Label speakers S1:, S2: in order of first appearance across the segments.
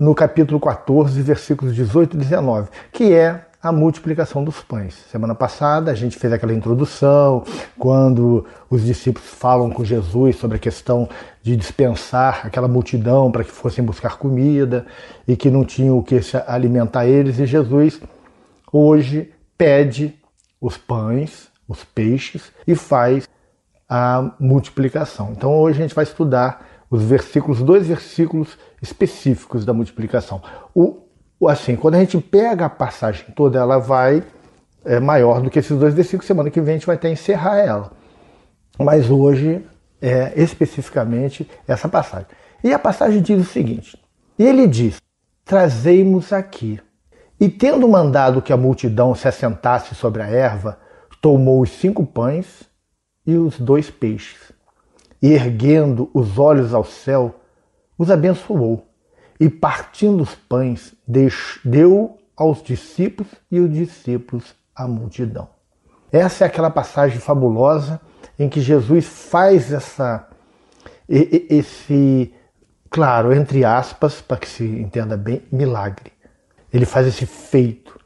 S1: no capítulo 14, versículos 18 e 19, que é a multiplicação dos pães. Semana passada a gente fez aquela introdução, quando os discípulos falam com Jesus sobre a questão de dispensar aquela multidão para que fossem buscar comida e que não tinham o que se alimentar eles, e Jesus hoje pede os pães, os peixes e faz a multiplicação. Então hoje a gente vai estudar os versículos, dois versículos específicos da multiplicação. O, assim, quando a gente pega a passagem toda, ela vai é maior do que esses dois versículos. Semana que vem a gente vai até encerrar ela. Mas hoje é especificamente essa passagem. E a passagem diz o seguinte: E ele diz: Trazei-nos aqui. E tendo mandado que a multidão se assentasse sobre a erva, tomou os cinco pães e os dois peixes e erguendo os olhos ao céu, os abençoou e, partindo os pães, deu aos discípulos e os discípulos à multidão. Essa é aquela passagem fabulosa em que Jesus faz essa esse claro entre aspas para que se entenda bem milagre. Ele faz esse feito.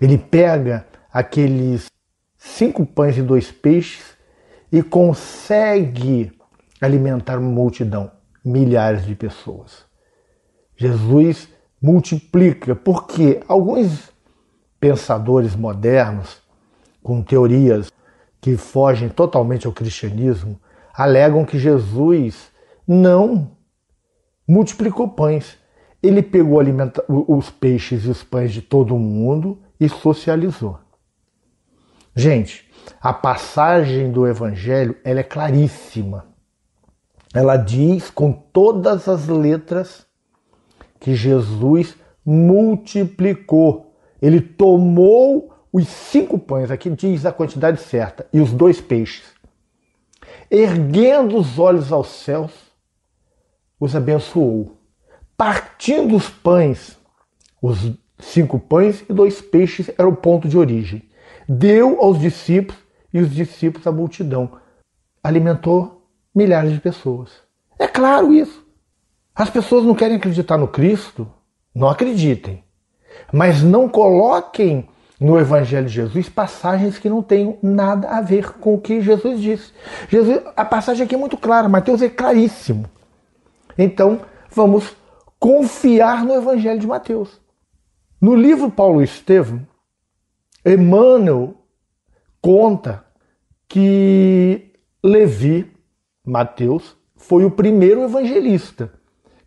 S1: Ele pega aqueles cinco pães e dois peixes e consegue alimentar uma multidão, milhares de pessoas. Jesus multiplica, porque alguns pensadores modernos, com teorias que fogem totalmente ao cristianismo, alegam que Jesus não multiplicou pães. Ele pegou os peixes e os pães de todo mundo e socializou. Gente, a passagem do Evangelho ela é claríssima ela diz com todas as letras que Jesus multiplicou. Ele tomou os cinco pães, aqui diz a quantidade certa, e os dois peixes. Erguendo os olhos aos céus, os abençoou. Partindo os pães, os cinco pães e dois peixes era o ponto de origem. Deu aos discípulos e os discípulos à multidão. Alimentou milhares de pessoas. É claro isso. As pessoas não querem acreditar no Cristo? Não acreditem. Mas não coloquem no Evangelho de Jesus passagens que não tenham nada a ver com o que Jesus disse. Jesus, a passagem aqui é muito clara, Mateus é claríssimo. Então, vamos confiar no Evangelho de Mateus. No livro Paulo Estevam, Emmanuel conta que Levi Mateus, foi o primeiro evangelista.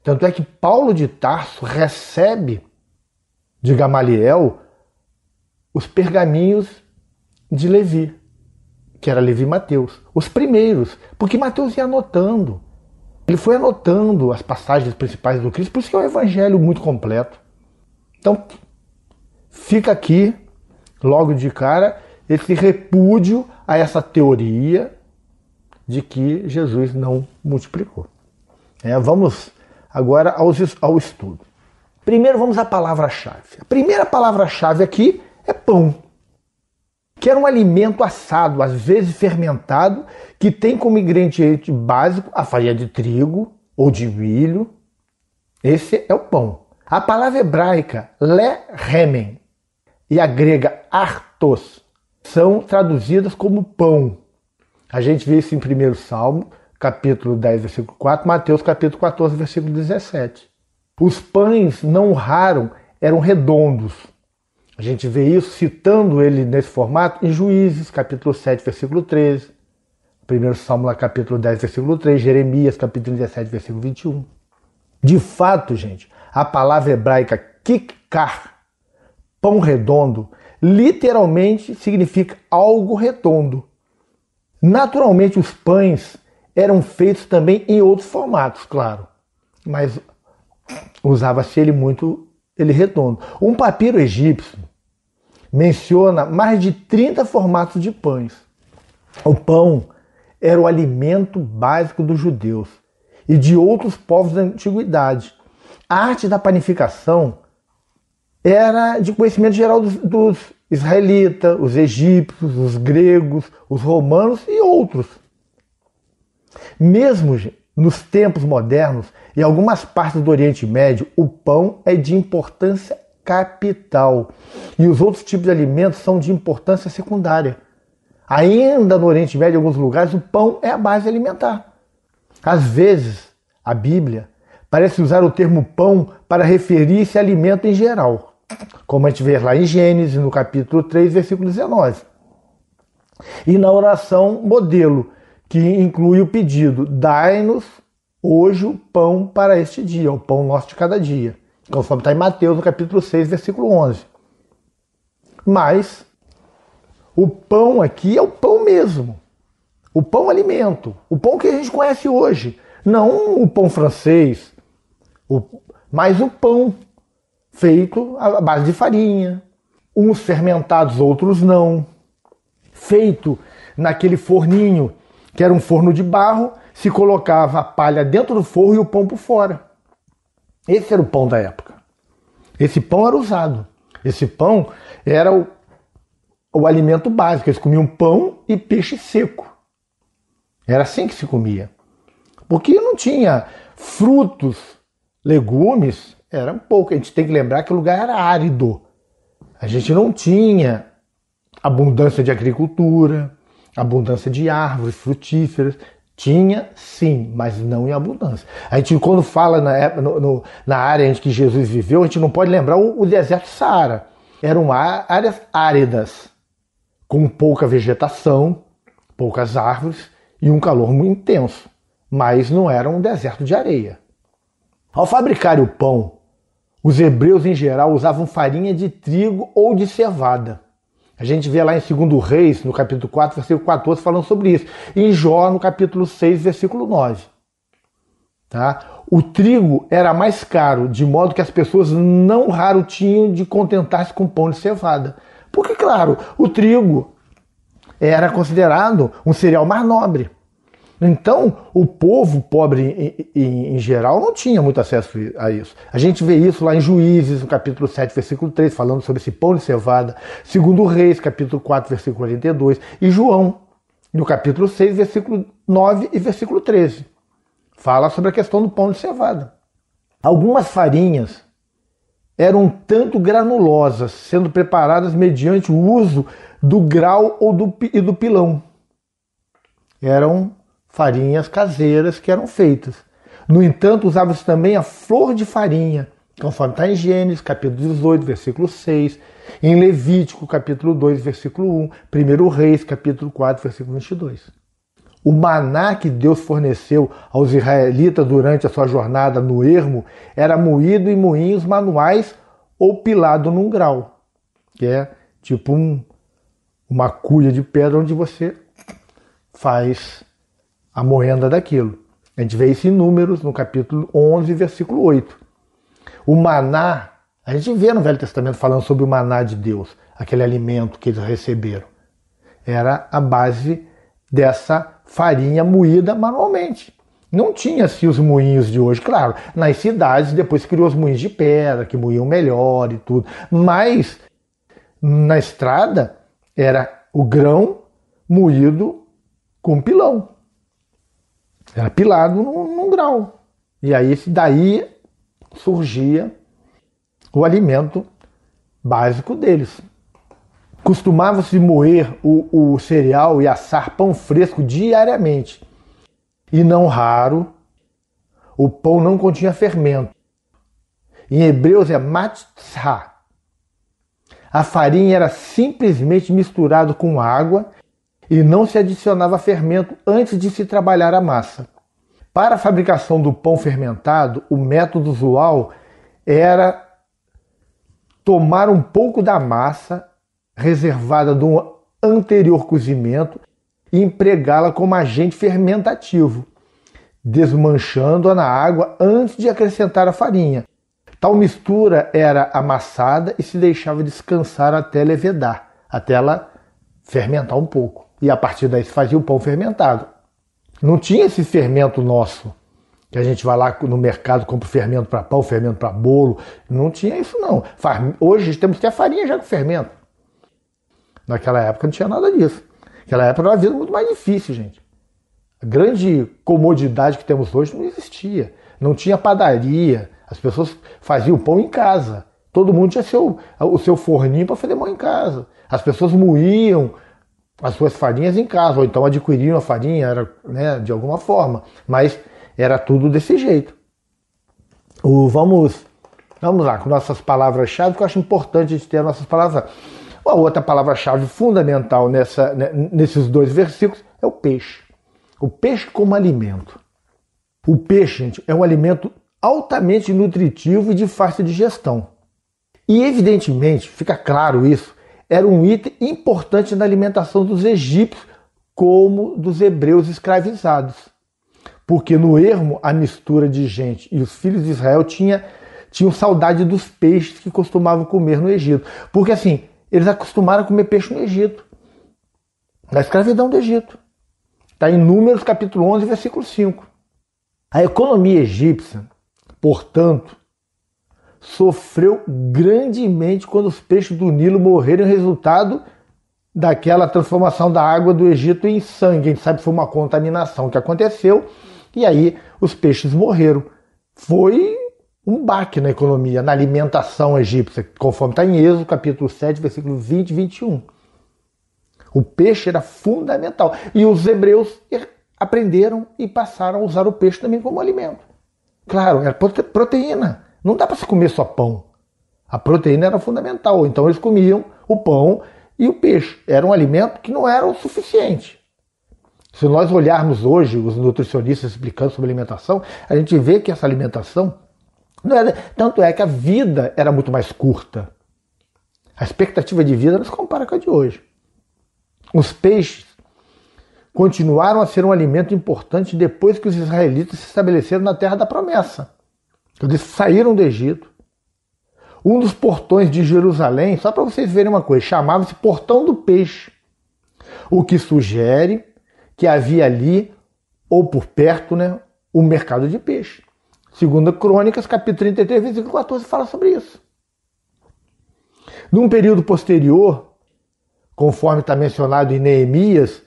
S1: Tanto é que Paulo de Tarso recebe de Gamaliel os pergaminhos de Levi, que era Levi Mateus, os primeiros, porque Mateus ia anotando. Ele foi anotando as passagens principais do Cristo, por isso que é um evangelho muito completo. Então, fica aqui, logo de cara, esse repúdio a essa teoria de que Jesus não multiplicou. É, vamos agora aos, ao estudo. Primeiro vamos à palavra-chave. A primeira palavra-chave aqui é pão, que era é um alimento assado, às vezes fermentado, que tem como ingrediente básico a farinha de trigo ou de milho. Esse é o pão. A palavra hebraica le-remen e a grega artos são traduzidas como pão a gente vê isso em 1 Salmo, capítulo 10, versículo 4, Mateus, capítulo 14, versículo 17. Os pães não raram eram redondos. A gente vê isso citando ele nesse formato em Juízes, capítulo 7, versículo 13. 1 Salmo, capítulo 10, versículo 3, Jeremias, capítulo 17, versículo 21. De fato, gente, a palavra hebraica kikar, pão redondo, literalmente significa algo redondo. Naturalmente, os pães eram feitos também em outros formatos, claro, mas usava-se ele muito, ele redondo. Um papiro egípcio menciona mais de 30 formatos de pães. O pão era o alimento básico dos judeus e de outros povos da antiguidade. A arte da panificação era de conhecimento geral dos, dos israelita, os egípcios, os gregos, os romanos e outros. Mesmo nos tempos modernos, em algumas partes do Oriente Médio, o pão é de importância capital e os outros tipos de alimentos são de importância secundária. Ainda no Oriente Médio, em alguns lugares, o pão é a base alimentar. Às vezes, a Bíblia parece usar o termo pão para referir-se a alimento em geral como a gente vê lá em Gênesis, no capítulo 3, versículo 19. E na oração modelo, que inclui o pedido: dai-nos hoje o pão para este dia, o pão nosso de cada dia, conforme está em Mateus, no capítulo 6, versículo 11. Mas o pão aqui é o pão mesmo. O pão alimento, o pão que a gente conhece hoje, não o pão francês, o, mas o pão feito à base de farinha, uns fermentados, outros não, feito naquele forninho que era um forno de barro, se colocava a palha dentro do forno e o pão por fora. Esse era o pão da época. Esse pão era usado. Esse pão era o, o alimento básico. Eles comiam pão e peixe seco. Era assim que se comia. Porque não tinha frutos, legumes, era um pouco. A gente tem que lembrar que o lugar era árido. A gente não tinha abundância de agricultura, abundância de árvores frutíferas. Tinha sim, mas não em abundância. A gente, quando fala na, época, no, no, na área em que Jesus viveu, a gente não pode lembrar o, o deserto Saara. Eram áreas áridas, com pouca vegetação, poucas árvores e um calor muito intenso, mas não era um deserto de areia. Ao fabricar o pão os hebreus em geral usavam farinha de trigo ou de cevada. A gente vê lá em 2 Reis, no capítulo 4, versículo 14, falando sobre isso. E em Jó, no capítulo 6, versículo 9. Tá? O trigo era mais caro, de modo que as pessoas não raro tinham de contentar-se com pão de cevada. Porque, claro, o trigo era considerado um cereal mais nobre. Então, o povo pobre em, em, em, geral não tinha muito acesso a isso. A gente vê isso lá em Juízes, no capítulo 7, versículo 3, falando sobre esse pão de cevada. Segundo Reis, capítulo 4, versículo 42. E João, no capítulo 6, versículo 9 e versículo 13. Fala sobre a questão do pão de cevada. Algumas farinhas eram um tanto granulosas, sendo preparadas mediante o uso do grau ou do, e do pilão. Eram farinhas caseiras que eram feitas. No entanto, usava-se também a flor de farinha, conforme está em Gênesis, capítulo 18, versículo 6, em Levítico, capítulo 2, versículo 1, 1 Reis, capítulo 4, versículo 22. O maná que Deus forneceu aos israelitas durante a sua jornada no ermo era moído em moinhos manuais ou pilado num grau, que é tipo um, uma cuia de pedra onde você faz a moenda daquilo. A gente vê isso em Números, no capítulo 11, versículo 8. O maná, a gente vê no Velho Testamento falando sobre o maná de Deus, aquele alimento que eles receberam. Era a base dessa farinha moída manualmente. Não tinha-se assim os moinhos de hoje, claro. Nas cidades depois criou os moinhos de pedra, que moíam melhor e tudo. Mas na estrada era o grão moído com pilão. Era pilado num, num grau. E aí daí surgia o alimento básico deles. Costumava-se moer o, o cereal e assar pão fresco diariamente. E não raro, o pão não continha fermento. Em hebreus é matzah. A farinha era simplesmente misturada com água e não se adicionava fermento antes de se trabalhar a massa. Para a fabricação do pão fermentado, o método usual era tomar um pouco da massa reservada do anterior cozimento e empregá-la como agente fermentativo, desmanchando-a na água antes de acrescentar a farinha. Tal mistura era amassada e se deixava descansar até levedar, até ela fermentar um pouco e a partir daí se fazia o pão fermentado. Não tinha esse fermento nosso, que a gente vai lá no mercado, compra fermento para pão, fermento para bolo. Não tinha isso não. Hoje temos até farinha já com fermento. Naquela época não tinha nada disso. Naquela época era uma vida muito mais difícil, gente. A grande comodidade que temos hoje não existia. Não tinha padaria, as pessoas faziam pão em casa. Todo mundo tinha seu, o seu forninho para fazer pão em casa. As pessoas moíam as suas farinhas em casa, ou então adquiriram a farinha era, né, de alguma forma, mas era tudo desse jeito. O, vamos, vamos lá com nossas palavras-chave, que eu acho importante a gente ter nossas palavras. Uma outra palavra-chave fundamental nessa, né, nesses dois versículos é o peixe. O peixe como alimento. O peixe, gente, é um alimento altamente nutritivo e de fácil digestão. E evidentemente, fica claro isso, era um item importante na alimentação dos egípcios, como dos hebreus escravizados. Porque no ermo, a mistura de gente e os filhos de Israel tinha, tinham saudade dos peixes que costumavam comer no Egito. Porque assim, eles acostumaram a comer peixe no Egito, na escravidão do Egito. Está em Números capítulo 11, versículo 5. A economia egípcia, portanto, sofreu grandemente quando os peixes do Nilo morreram resultado daquela transformação da água do Egito em sangue. A gente sabe que foi uma contaminação que aconteceu e aí os peixes morreram. Foi um baque na economia, na alimentação egípcia, conforme está em Êxodo, capítulo 7, versículos 20 e 21. O peixe era fundamental. E os hebreus er-, aprenderam e passaram a usar o peixe também como alimento. Claro, era proteína. Não dá para se comer só pão. A proteína era fundamental. Então eles comiam o pão e o peixe. Era um alimento que não era o suficiente. Se nós olharmos hoje os nutricionistas explicando sobre alimentação, a gente vê que essa alimentação não era... Tanto é que a vida era muito mais curta. A expectativa de vida não se compara com a de hoje. Os peixes continuaram a ser um alimento importante depois que os israelitas se estabeleceram na terra da promessa. Eu disse, saíram do Egito. Um dos portões de Jerusalém, só para vocês verem uma coisa, chamava-se Portão do Peixe. O que sugere que havia ali, ou por perto, né, o mercado de peixe. Segunda Crônicas, capítulo 33, versículo 14, fala sobre isso. Num período posterior, conforme está mencionado em Neemias,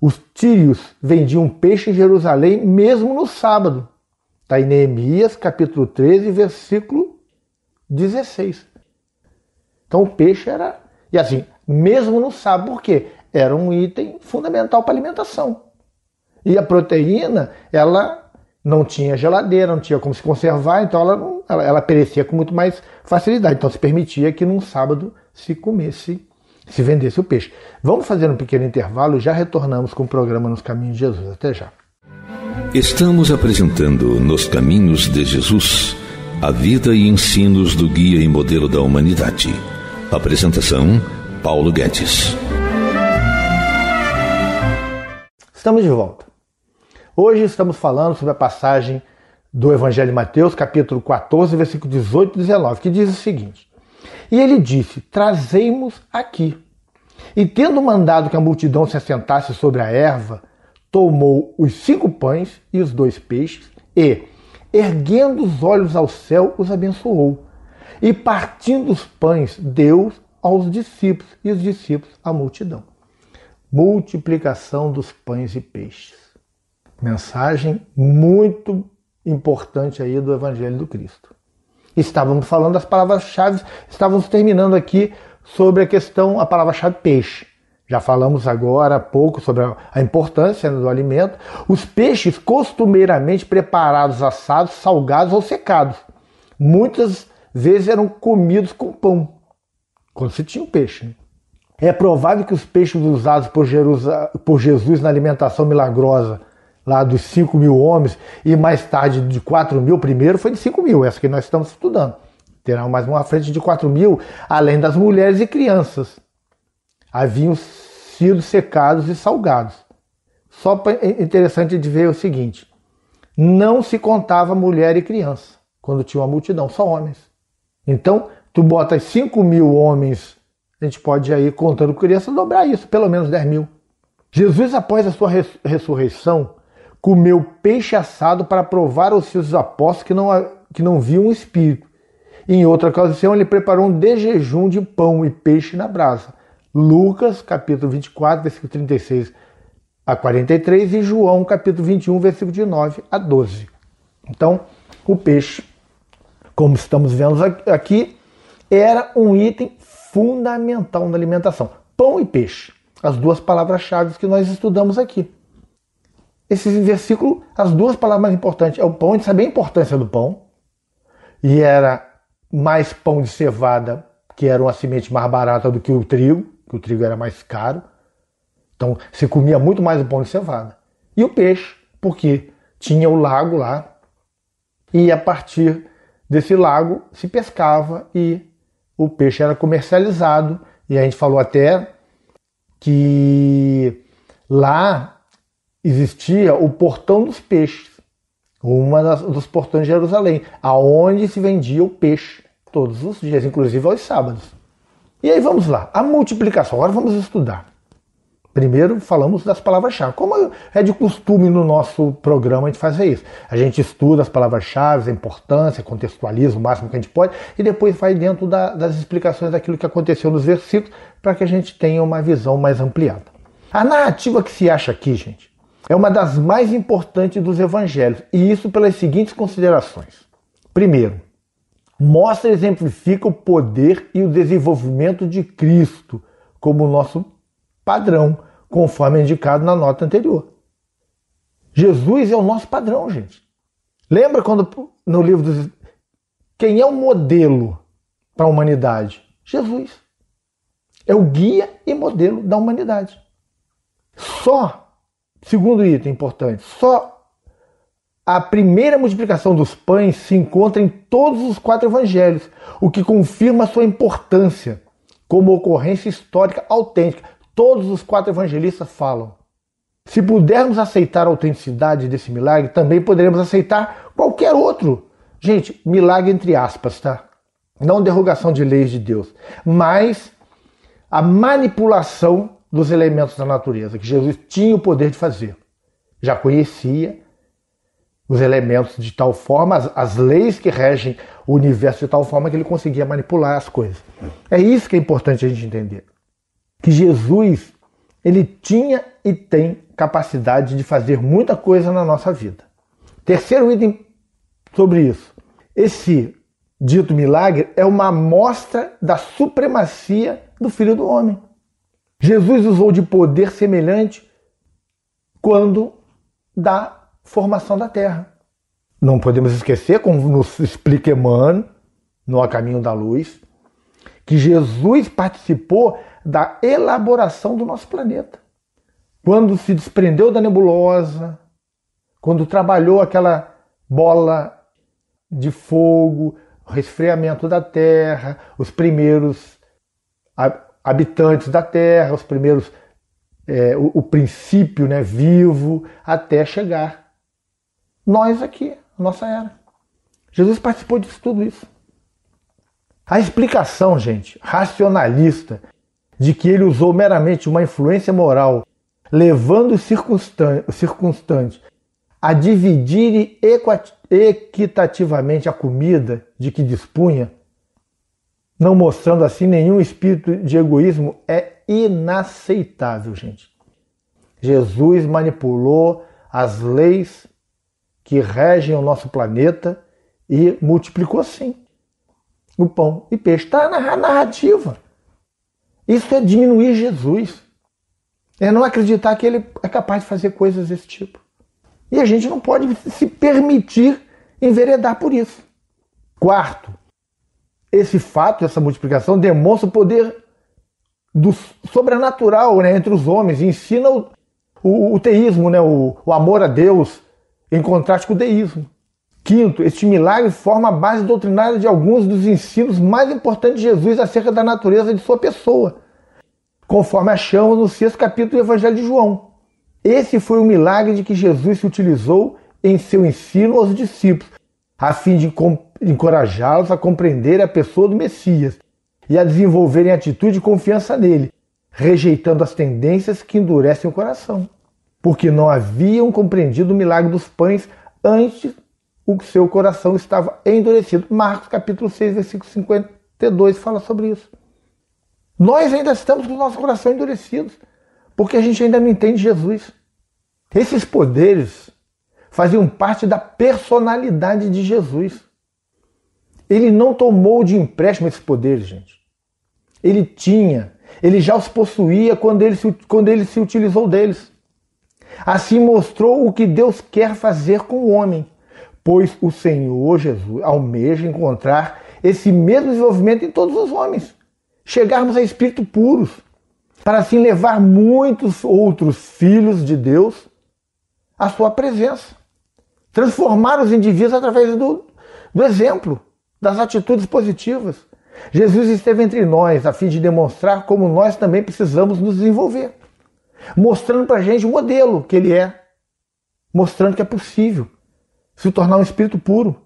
S1: os tírios vendiam peixe em Jerusalém mesmo no sábado. Está em Neemias capítulo 13, versículo 16. Então o peixe era. E assim, mesmo no sábado, por quê? Era um item fundamental para alimentação. E a proteína, ela não tinha geladeira, não tinha como se conservar, então ela, não, ela, ela perecia com muito mais facilidade. Então se permitia que num sábado se comesse, se vendesse o peixe. Vamos fazer um pequeno intervalo, já retornamos com o programa Nos Caminhos de Jesus. Até já. Estamos apresentando Nos Caminhos de Jesus a vida e ensinos do guia e modelo da humanidade. Apresentação: Paulo Guedes. Estamos de volta. Hoje estamos falando sobre a passagem do Evangelho de Mateus, capítulo 14, versículo 18 e 19, que diz o seguinte: E ele disse: trazei aqui. E tendo mandado que a multidão se assentasse sobre a erva, tomou os cinco pães e os dois peixes e, erguendo os olhos ao céu, os abençoou. E partindo os pães, deu aos discípulos e os discípulos à multidão. Multiplicação dos pães e peixes. Mensagem muito importante aí do Evangelho do Cristo. Estávamos falando das palavras-chave, estávamos terminando aqui sobre a questão, a palavra-chave peixe. Já falamos agora há pouco sobre a importância né, do alimento. Os peixes costumeiramente preparados assados, salgados ou secados. Muitas vezes eram comidos com pão, quando se tinha um peixe. Né. É provável que os peixes usados por, Jerusa... por Jesus na alimentação milagrosa, lá dos 5 mil homens, e mais tarde de 4 mil, primeiro foi de 5 mil, essa que nós estamos estudando. Terá mais uma frente de 4 mil, além das mulheres e crianças haviam sido secados e salgados. Só é, interessante de ver o seguinte: não se contava mulher e criança quando tinha uma multidão, só homens. Então, tu botas 5 mil homens, a gente pode aí contando criança, dobrar isso, pelo menos 10 mil. Jesus, após a sua ressurreição, comeu peixe assado para provar aos seus apóstolos que não, que não viam o Espírito. Em outra ocasião, ele preparou um dejejum de pão e peixe na brasa Lucas, capítulo 24, versículo 36 a 43 e João, capítulo 21, versículo de 9 a 12. Então, o peixe, como estamos vendo aqui, era um item fundamental na alimentação. Pão e peixe, as duas palavras-chave que nós estudamos aqui. Esse versículo, as duas palavras mais importantes é o pão, a gente sabe a importância do pão, e era mais pão de cevada, que era uma semente mais barata do que o trigo, que o trigo era mais caro. Então você comia muito mais o pão de cevada. E o peixe, porque tinha o lago lá, e a partir desse lago se pescava e o peixe era comercializado. E a gente falou até que lá existia o portão dos peixes, uma das, dos portões de Jerusalém, aonde se vendia o peixe todos os dias, inclusive aos sábados. E aí vamos lá, a multiplicação. Agora vamos estudar. Primeiro falamos das palavras-chave. Como é de costume no nosso programa a gente fazer isso. A gente estuda as palavras-chave, a importância, contextualiza o máximo que a gente pode e depois vai dentro da, das explicações daquilo que aconteceu nos versículos para que a gente tenha uma visão mais ampliada. A narrativa que se acha aqui, gente, é uma das mais importantes dos evangelhos e isso pelas seguintes considerações. Primeiro, mostra e exemplifica o poder e o desenvolvimento de Cristo como nosso padrão, conforme é indicado na nota anterior. Jesus é o nosso padrão, gente. Lembra quando no livro dos quem é o modelo para a humanidade? Jesus. É o guia e modelo da humanidade. Só, segundo item importante, só a primeira multiplicação dos pães se encontra em todos os quatro evangelhos, o que confirma sua importância como ocorrência histórica autêntica. Todos os quatro evangelistas falam. Se pudermos aceitar a autenticidade desse milagre, também poderemos aceitar qualquer outro. Gente, milagre entre aspas, tá? Não derrogação de leis de Deus, mas a manipulação dos elementos da natureza que Jesus tinha o poder de fazer. Já conhecia, os elementos de tal forma, as, as leis que regem o universo de tal forma que ele conseguia manipular as coisas. É isso que é importante a gente entender. Que Jesus, ele tinha e tem capacidade de fazer muita coisa na nossa vida. Terceiro item sobre isso. Esse dito milagre é uma amostra da supremacia do Filho do Homem. Jesus usou de poder semelhante quando dá formação da Terra. Não podemos esquecer, como nos explica Emmanuel, no A Caminho da Luz, que Jesus participou da elaboração do nosso planeta. Quando se desprendeu da nebulosa, quando trabalhou aquela bola de fogo, resfriamento da Terra, os primeiros habitantes da Terra, os primeiros é, o, o princípio né, vivo até chegar nós aqui, nossa era. Jesus participou de tudo isso. A explicação, gente, racionalista, de que ele usou meramente uma influência moral, levando os circunstantes a dividir equitativamente a comida de que dispunha, não mostrando assim nenhum espírito de egoísmo, é inaceitável, gente. Jesus manipulou as leis que regem o nosso planeta e multiplicou sim o pão e peixe. Está na narrativa. Isso é diminuir Jesus. É não acreditar que ele é capaz de fazer coisas desse tipo. E a gente não pode se permitir enveredar por isso. Quarto, esse fato, essa multiplicação, demonstra o poder do sobrenatural né, entre os homens, ensina o, o, o teísmo, né, o, o amor a Deus, em contraste com o deísmo. Quinto, este milagre forma a base doutrinária de alguns dos ensinos mais importantes de Jesus acerca da natureza de sua pessoa, conforme achamos no sexto capítulo do Evangelho de João. Esse foi o milagre de que Jesus se utilizou em seu ensino aos discípulos, a fim de encorajá-los a compreender a pessoa do Messias e a desenvolverem atitude de confiança nele, rejeitando as tendências que endurecem o coração porque não haviam compreendido o milagre dos pães antes o seu coração estava endurecido. Marcos capítulo 6, versículo 52 fala sobre isso. Nós ainda estamos com o nosso coração endurecido porque a gente ainda não entende Jesus. Esses poderes faziam parte da personalidade de Jesus. Ele não tomou de empréstimo esses poderes, gente. Ele tinha, ele já os possuía quando ele se, quando ele se utilizou deles. Assim mostrou o que Deus quer fazer com o homem, pois o Senhor Jesus almeja encontrar esse mesmo desenvolvimento em todos os homens, chegarmos a espírito puros, para assim levar muitos outros filhos de Deus à sua presença, transformar os indivíduos através do, do exemplo, das atitudes positivas. Jesus esteve entre nós a fim de demonstrar como nós também precisamos nos desenvolver mostrando para a gente o modelo que ele é, mostrando que é possível se tornar um espírito puro,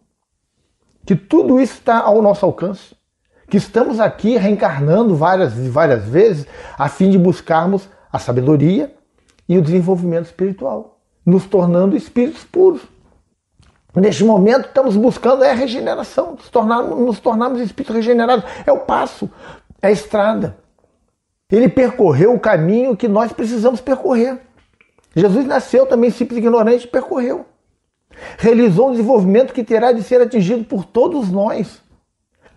S1: que tudo isso está ao nosso alcance, que estamos aqui reencarnando várias e várias vezes a fim de buscarmos a sabedoria e o desenvolvimento espiritual, nos tornando espíritos puros. Neste momento estamos buscando é a regeneração, nos tornarmos, nos tornarmos espíritos regenerados. É o passo, é a estrada. Ele percorreu o caminho que nós precisamos percorrer. Jesus nasceu também simples e ignorante, percorreu. Realizou um desenvolvimento que terá de ser atingido por todos nós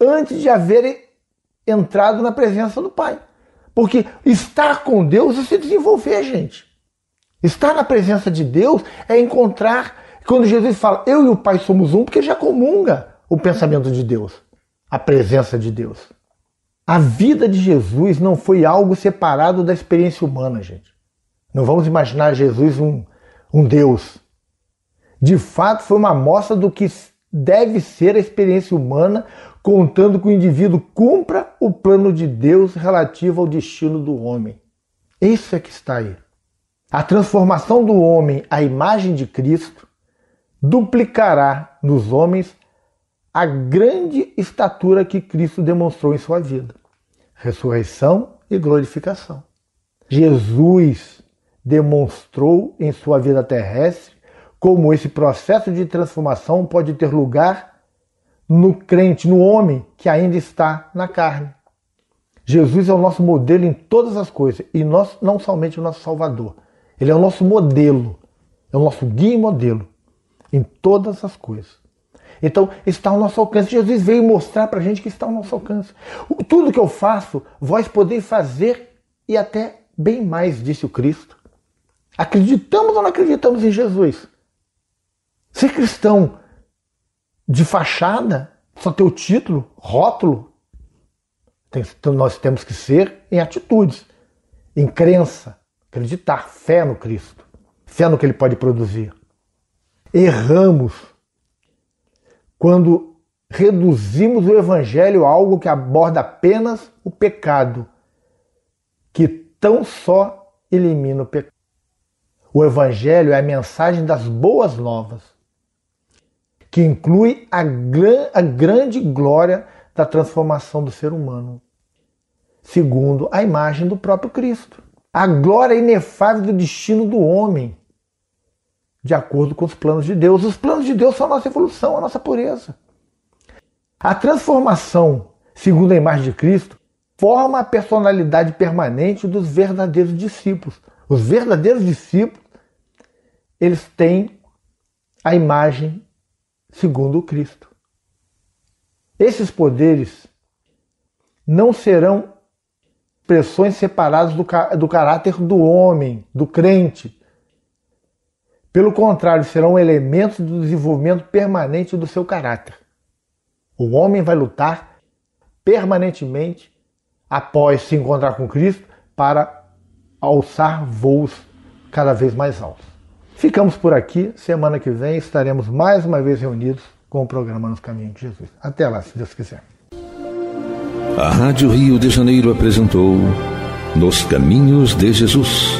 S1: antes de haver entrado na presença do Pai. Porque estar com Deus é se desenvolver, gente. Estar na presença de Deus é encontrar. Quando Jesus fala, eu e o Pai somos um, porque já comunga o pensamento de Deus, a presença de Deus. A vida de Jesus não foi algo separado da experiência humana, gente. Não vamos imaginar Jesus um, um Deus. De fato, foi uma amostra do que deve ser a experiência humana, contando que o indivíduo cumpra o plano de Deus relativo ao destino do homem. Isso é que está aí. A transformação do homem à imagem de Cristo duplicará nos homens a grande estatura que Cristo demonstrou em sua vida ressurreição e glorificação. Jesus demonstrou em sua vida terrestre como esse processo de transformação pode ter lugar no crente, no homem que ainda está na carne. Jesus é o nosso modelo em todas as coisas e nós, não somente o nosso Salvador. Ele é o nosso modelo, é o nosso guia e modelo em todas as coisas. Então, está ao nosso alcance. Jesus veio mostrar para a gente que está ao nosso alcance. Tudo que eu faço, vós podeis fazer e até bem mais, disse o Cristo. Acreditamos ou não acreditamos em Jesus? Ser cristão de fachada, só ter o título, rótulo, tem, então nós temos que ser em atitudes, em crença, acreditar, fé no Cristo, fé no que ele pode produzir. Erramos quando reduzimos o evangelho a algo que aborda apenas o pecado, que tão só elimina o pecado. O evangelho é a mensagem das boas novas, que inclui a, gran, a grande glória da transformação do ser humano, segundo a imagem do próprio Cristo. A glória inefável do destino do homem, de acordo com os planos de Deus. Os planos de Deus são a nossa evolução, a nossa pureza. A transformação, segundo a imagem de Cristo, forma a personalidade permanente dos verdadeiros discípulos. Os verdadeiros discípulos, eles têm a imagem segundo o Cristo. Esses poderes não serão pressões separadas do, car do caráter do homem, do crente, pelo contrário, serão elementos do desenvolvimento permanente do seu caráter. O homem vai lutar permanentemente após se encontrar com Cristo para alçar voos cada vez mais altos. Ficamos por aqui. Semana que vem estaremos mais uma vez reunidos com o programa Nos Caminhos de Jesus. Até lá, se Deus quiser. A Rádio Rio de Janeiro apresentou Nos Caminhos de Jesus